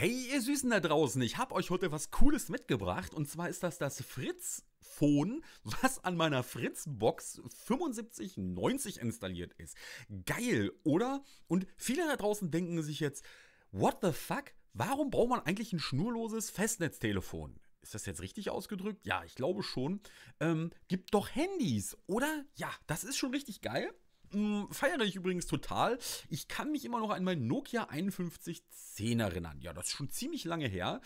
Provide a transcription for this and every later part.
Hey ihr Süßen da draußen, ich habe euch heute was Cooles mitgebracht und zwar ist das das Fritz Phone, was an meiner Fritz Box 7590 installiert ist. Geil, oder? Und viele da draußen denken sich jetzt, what the fuck, warum braucht man eigentlich ein schnurloses Festnetztelefon? ist das jetzt richtig ausgedrückt? Ja, ich glaube schon. Ähm, gibt doch Handys, oder? Ja, das ist schon richtig geil. Mm, feiere ich übrigens total. Ich kann mich immer noch an mein Nokia 5110 erinnern. Ja, das ist schon ziemlich lange her.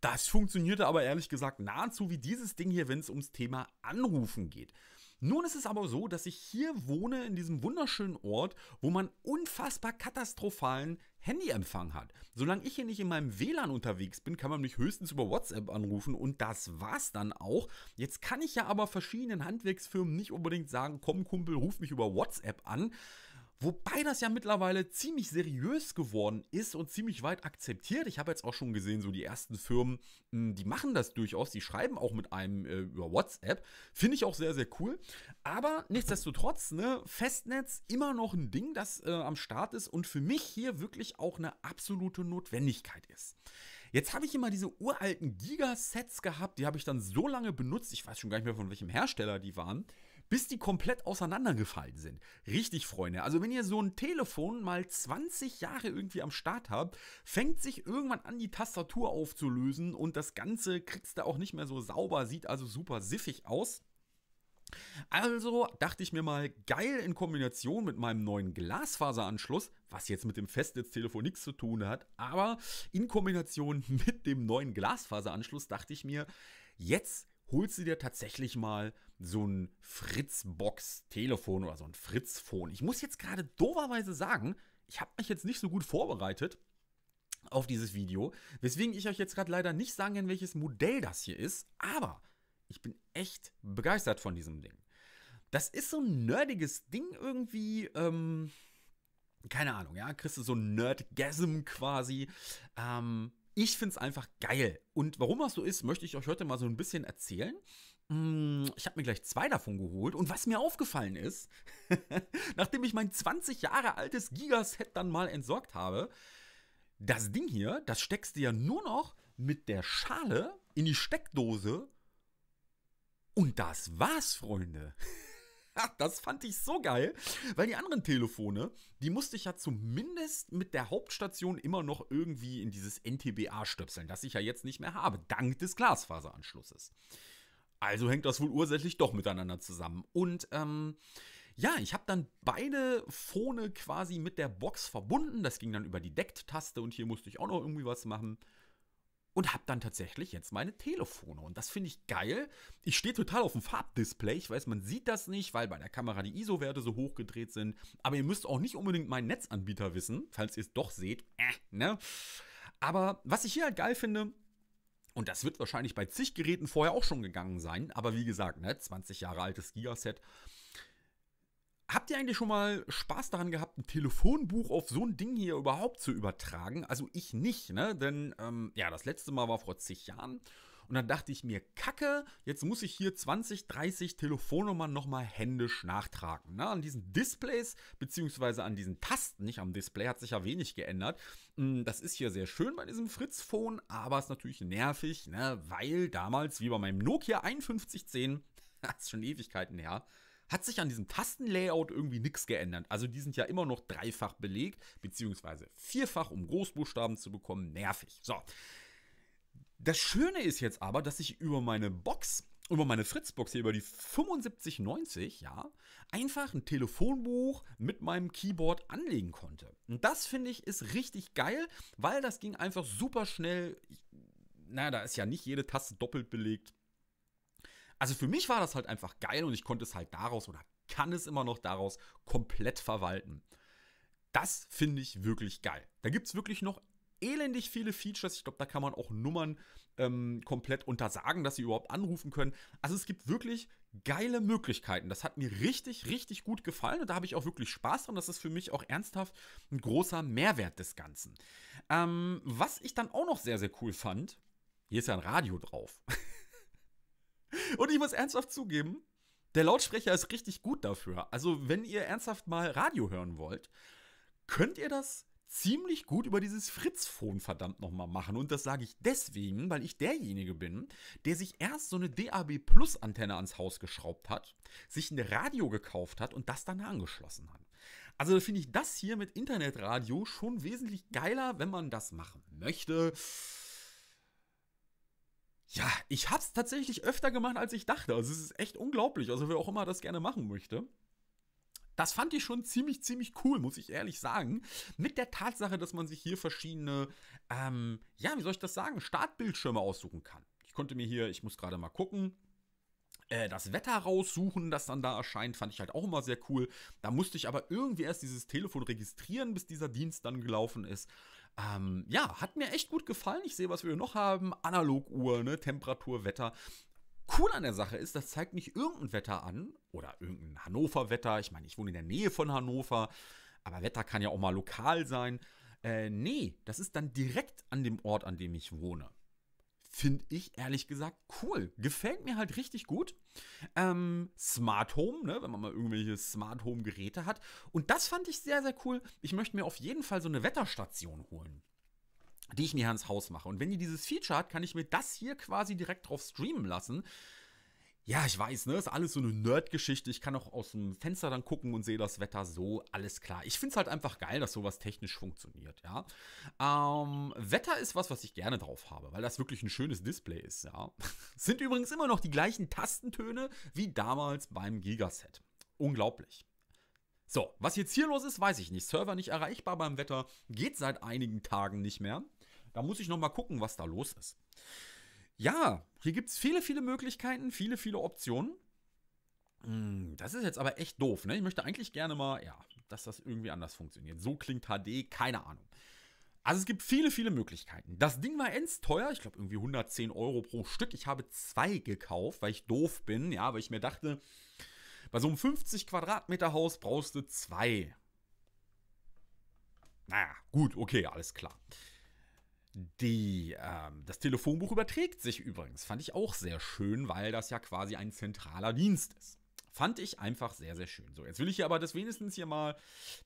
Das funktionierte aber ehrlich gesagt nahezu wie dieses Ding hier, wenn es ums Thema Anrufen geht. Nun ist es aber so, dass ich hier wohne in diesem wunderschönen Ort, wo man unfassbar katastrophalen Handyempfang hat. Solange ich hier nicht in meinem WLAN unterwegs bin, kann man mich höchstens über WhatsApp anrufen und das war's dann auch. Jetzt kann ich ja aber verschiedenen Handwerksfirmen nicht unbedingt sagen, komm Kumpel, ruf mich über WhatsApp an. Wobei das ja mittlerweile ziemlich seriös geworden ist und ziemlich weit akzeptiert. Ich habe jetzt auch schon gesehen, so die ersten Firmen, hm, die machen das durchaus, die schreiben auch mit einem äh, über WhatsApp. Finde ich auch sehr, sehr cool. Aber nichtsdestotrotz, ne, Festnetz immer noch ein Ding, das äh, am Start ist und für mich hier wirklich auch eine absolute Notwendigkeit ist. Jetzt habe ich immer diese uralten Gigasets gehabt, die habe ich dann so lange benutzt, ich weiß schon gar nicht mehr von welchem Hersteller die waren bis die komplett auseinandergefallen sind. Richtig, Freunde. Also wenn ihr so ein Telefon mal 20 Jahre irgendwie am Start habt, fängt sich irgendwann an, die Tastatur aufzulösen und das Ganze kriegst du auch nicht mehr so sauber, sieht also super siffig aus. Also dachte ich mir mal, geil in Kombination mit meinem neuen Glasfaseranschluss, was jetzt mit dem Festnetztelefon nichts zu tun hat, aber in Kombination mit dem neuen Glasfaseranschluss dachte ich mir, jetzt holst du dir tatsächlich mal so ein Fritzbox-Telefon oder so ein Fritzphone. Ich muss jetzt gerade doverweise sagen, ich habe mich jetzt nicht so gut vorbereitet auf dieses Video, weswegen ich euch jetzt gerade leider nicht sagen kann, welches Modell das hier ist, aber ich bin echt begeistert von diesem Ding. Das ist so ein nerdiges Ding irgendwie, ähm, keine Ahnung, ja, kriegst du so ein Nerdgasm quasi, ähm, ich finde es einfach geil. Und warum das so ist, möchte ich euch heute mal so ein bisschen erzählen. Hm, ich habe mir gleich zwei davon geholt und was mir aufgefallen ist, nachdem ich mein 20 Jahre altes Gigaset dann mal entsorgt habe, das Ding hier, das steckst du ja nur noch mit der Schale in die Steckdose und das war's, Freunde. das fand ich so geil, weil die anderen Telefone, die musste ich ja zumindest mit der Hauptstation immer noch irgendwie in dieses NTBA stöpseln, das ich ja jetzt nicht mehr habe, dank des Glasfaseranschlusses. Also hängt das wohl ursächlich doch miteinander zusammen. Und ähm, ja, ich habe dann beide Phone quasi mit der Box verbunden. Das ging dann über die Deckt-Taste und hier musste ich auch noch irgendwie was machen und habe dann tatsächlich jetzt meine Telefone. Und das finde ich geil. Ich stehe total auf dem Farbdisplay. Ich weiß, man sieht das nicht, weil bei der Kamera die ISO-Werte so hochgedreht sind. Aber ihr müsst auch nicht unbedingt meinen Netzanbieter wissen, falls ihr es doch seht. Äh, ne? Aber was ich hier halt geil finde, und das wird wahrscheinlich bei zig Geräten vorher auch schon gegangen sein. Aber wie gesagt, ne, 20 Jahre altes Gigaset Habt ihr eigentlich schon mal Spaß daran gehabt, ein Telefonbuch auf so ein Ding hier überhaupt zu übertragen? Also ich nicht, ne? Denn ähm, ja, das letzte Mal war vor zig Jahren. Und dann dachte ich mir, Kacke, jetzt muss ich hier 20, 30 Telefonnummern nochmal händisch nachtragen. Na, ne? an diesen Displays, beziehungsweise an diesen Tasten, nicht am Display, hat sich ja wenig geändert. Hm, das ist hier sehr schön bei diesem Fritz-Phone, aber ist natürlich nervig, ne? weil damals, wie bei meinem Nokia 5110, das ist schon Ewigkeiten her, hat sich an diesem Tastenlayout irgendwie nichts geändert. Also die sind ja immer noch dreifach belegt, beziehungsweise vierfach, um Großbuchstaben zu bekommen. Nervig. So. Das Schöne ist jetzt aber, dass ich über meine Box, über meine Fritzbox hier, über die 7590, ja, einfach ein Telefonbuch mit meinem Keyboard anlegen konnte. Und das finde ich ist richtig geil, weil das ging einfach super schnell. naja, da ist ja nicht jede Taste doppelt belegt. Also für mich war das halt einfach geil und ich konnte es halt daraus oder kann es immer noch daraus komplett verwalten. Das finde ich wirklich geil. Da gibt es wirklich noch elendig viele Features. Ich glaube, da kann man auch Nummern ähm, komplett untersagen, dass sie überhaupt anrufen können. Also es gibt wirklich geile Möglichkeiten. Das hat mir richtig, richtig gut gefallen und da habe ich auch wirklich Spaß dran. Das ist für mich auch ernsthaft ein großer Mehrwert des Ganzen. Ähm, was ich dann auch noch sehr, sehr cool fand, hier ist ja ein Radio drauf. Und ich muss ernsthaft zugeben, der Lautsprecher ist richtig gut dafür. Also, wenn ihr ernsthaft mal Radio hören wollt, könnt ihr das ziemlich gut über dieses Fritzphone verdammt nochmal machen. Und das sage ich deswegen, weil ich derjenige bin, der sich erst so eine DAB Plus Antenne ans Haus geschraubt hat, sich ein Radio gekauft hat und das dann angeschlossen hat. Also da finde ich das hier mit Internetradio schon wesentlich geiler, wenn man das machen möchte. Ja, ich habe es tatsächlich öfter gemacht, als ich dachte. Also es ist echt unglaublich. Also wer auch immer das gerne machen möchte. Das fand ich schon ziemlich, ziemlich cool, muss ich ehrlich sagen. Mit der Tatsache, dass man sich hier verschiedene, ähm, ja, wie soll ich das sagen, Startbildschirme aussuchen kann. Ich konnte mir hier, ich muss gerade mal gucken, äh, das Wetter raussuchen, das dann da erscheint, fand ich halt auch immer sehr cool. Da musste ich aber irgendwie erst dieses Telefon registrieren, bis dieser Dienst dann gelaufen ist. Ähm, ja, hat mir echt gut gefallen. Ich sehe, was wir noch haben. Analoguhr, ne? Temperatur, Wetter. Cool an der Sache ist, das zeigt nicht irgendein Wetter an oder irgendein Hannover-Wetter. Ich meine, ich wohne in der Nähe von Hannover, aber Wetter kann ja auch mal lokal sein. Äh, nee, das ist dann direkt an dem Ort, an dem ich wohne finde ich ehrlich gesagt cool. Gefällt mir halt richtig gut. Ähm, Smart Home, ne, wenn man mal irgendwelche Smart Home Geräte hat. Und das fand ich sehr, sehr cool. Ich möchte mir auf jeden Fall so eine Wetterstation holen die ich mir ans Haus mache. Und wenn die dieses Feature hat, kann ich mir das hier quasi direkt drauf streamen lassen. Ja, ich weiß, ne? Ist alles so eine Nerd-Geschichte. Ich kann auch aus dem Fenster dann gucken und sehe das Wetter so, alles klar. Ich finde es halt einfach geil, dass sowas technisch funktioniert, ja. Ähm, Wetter ist was, was ich gerne drauf habe, weil das wirklich ein schönes Display ist, ja. Sind übrigens immer noch die gleichen Tastentöne wie damals beim Gigaset. Unglaublich. So, was jetzt hier los ist, weiß ich nicht. Server nicht erreichbar beim Wetter, geht seit einigen Tagen nicht mehr. Da muss ich nochmal gucken, was da los ist. Ja, hier gibt es viele, viele Möglichkeiten, viele, viele Optionen. Hm, das ist jetzt aber echt doof, ne? Ich möchte eigentlich gerne mal, ja, dass das irgendwie anders funktioniert. So klingt HD, keine Ahnung. Also es gibt viele, viele Möglichkeiten. Das Ding war ends teuer, ich glaube irgendwie 110 Euro pro Stück. Ich habe zwei gekauft, weil ich doof bin, ja, weil ich mir dachte, bei so einem 50 Quadratmeter Haus brauchst du zwei. Naja, gut, okay, alles klar. Die, ähm, das Telefonbuch überträgt sich übrigens. Fand ich auch sehr schön, weil das ja quasi ein zentraler Dienst ist. Fand ich einfach sehr, sehr schön. So, jetzt will ich hier aber das wenigstens hier mal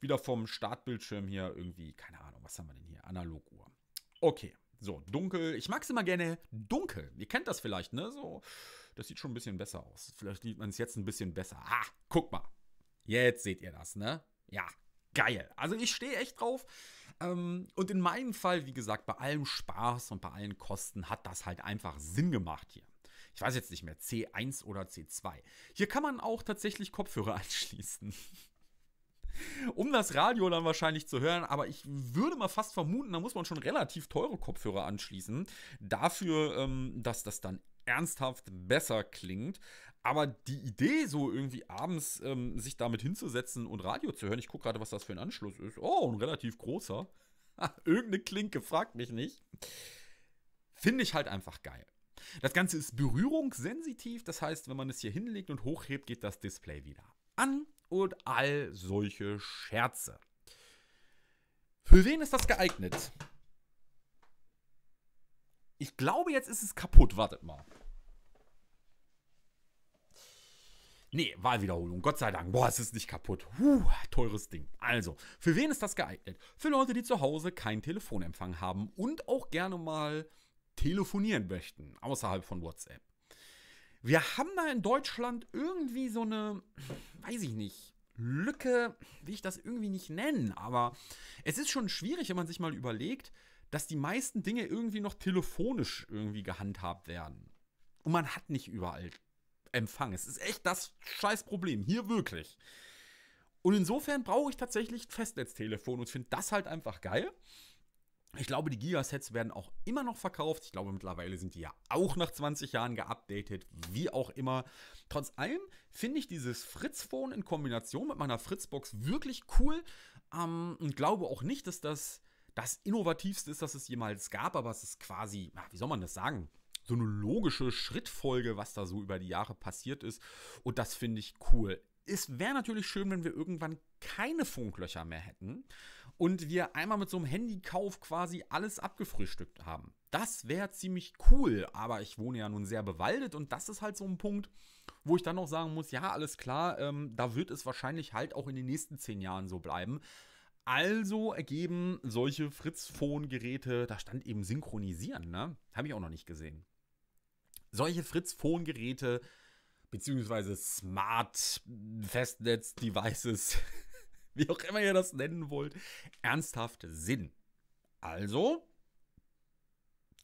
wieder vom Startbildschirm hier irgendwie, keine Ahnung, was haben wir denn hier? Analoguhr. Okay, so, dunkel. Ich mag es immer gerne dunkel. Ihr kennt das vielleicht, ne? So, das sieht schon ein bisschen besser aus. Vielleicht sieht man es jetzt ein bisschen besser. Ah, guck mal. Jetzt seht ihr das, ne? Ja, geil. Also ich stehe echt drauf. Ähm, und in meinem Fall, wie gesagt, bei allem Spaß und bei allen Kosten hat das halt einfach Sinn gemacht hier. Ich weiß jetzt nicht mehr, C1 oder C2. Hier kann man auch tatsächlich Kopfhörer anschließen. um das Radio dann wahrscheinlich zu hören, aber ich würde mal fast vermuten, da muss man schon relativ teure Kopfhörer anschließen. Dafür, ähm, dass das dann ernsthaft besser klingt. Aber die Idee, so irgendwie abends ähm, sich damit hinzusetzen und Radio zu hören, ich gucke gerade, was das für ein Anschluss ist. Oh, ein relativ großer. Irgendeine Klinke, fragt mich nicht. Finde ich halt einfach geil. Das Ganze ist berührungssensitiv, das heißt, wenn man es hier hinlegt und hochhebt, geht das Display wieder an und all solche Scherze. Für wen ist das geeignet? Ich glaube, jetzt ist es kaputt. Wartet mal. Nee, Wahlwiederholung, Gott sei Dank. Boah, es ist nicht kaputt. Huh, teures Ding. Also, für wen ist das geeignet? Für Leute, die zu Hause keinen Telefonempfang haben und auch gerne mal telefonieren möchten, außerhalb von WhatsApp. Wir haben da in Deutschland irgendwie so eine, weiß ich nicht, Lücke, wie ich das irgendwie nicht nennen, aber es ist schon schwierig, wenn man sich mal überlegt, dass die meisten Dinge irgendwie noch telefonisch irgendwie gehandhabt werden. Und man hat nicht überall Empfang. Es ist echt das Scheißproblem. Hier wirklich. Und insofern brauche ich tatsächlich ein Festnetztelefon und finde das halt einfach geil. Ich glaube, die Gigasets werden auch immer noch verkauft. Ich glaube, mittlerweile sind die ja auch nach 20 Jahren geupdatet, wie auch immer. Trotz allem finde ich dieses Fritz-Phone in Kombination mit meiner Fritzbox wirklich cool ähm, und glaube auch nicht, dass das das innovativste ist, das es jemals gab, aber es ist quasi, ach, wie soll man das sagen? So eine logische Schrittfolge, was da so über die Jahre passiert ist. Und das finde ich cool. Es wäre natürlich schön, wenn wir irgendwann keine Funklöcher mehr hätten und wir einmal mit so einem Handykauf quasi alles abgefrühstückt haben. Das wäre ziemlich cool, aber ich wohne ja nun sehr bewaldet und das ist halt so ein Punkt, wo ich dann noch sagen muss, ja, alles klar, ähm, da wird es wahrscheinlich halt auch in den nächsten zehn Jahren so bleiben, also ergeben solche Fritz-Phone-Geräte, da stand eben synchronisieren, ne? Habe ich auch noch nicht gesehen. Solche Fritz-Phone-Geräte beziehungsweise Smart Festnetz Devices, wie auch immer ihr das nennen wollt, ernsthaft Sinn. Also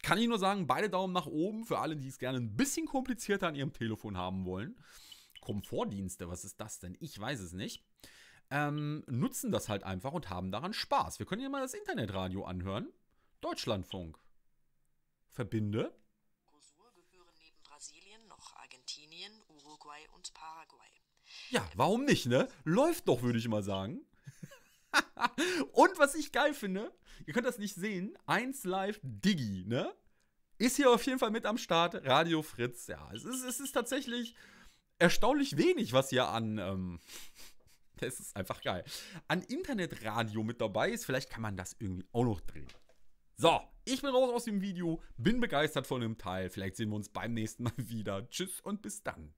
kann ich nur sagen, beide Daumen nach oben für alle, die es gerne ein bisschen komplizierter an ihrem Telefon haben wollen. Komfortdienste, was ist das denn? Ich weiß es nicht ähm, nutzen das halt einfach und haben daran Spaß. Wir können hier mal das Internetradio anhören. Deutschlandfunk. Verbinde. Kosur gehören neben Brasilien noch Argentinien, Uruguay und Paraguay. Ja, warum nicht, ne? Läuft doch, würde ich mal sagen. und was ich geil finde, ihr könnt das nicht sehen, 1 Live Digi, ne? Ist hier auf jeden Fall mit am Start, Radio Fritz. Ja, es ist, es ist tatsächlich erstaunlich wenig, was hier an ähm, Das ist einfach geil. An Internetradio mit dabei ist, vielleicht kann man das irgendwie auch noch drehen. So, ich bin raus aus dem Video, bin begeistert von dem Teil. Vielleicht sehen wir uns beim nächsten Mal wieder. Tschüss und bis dann.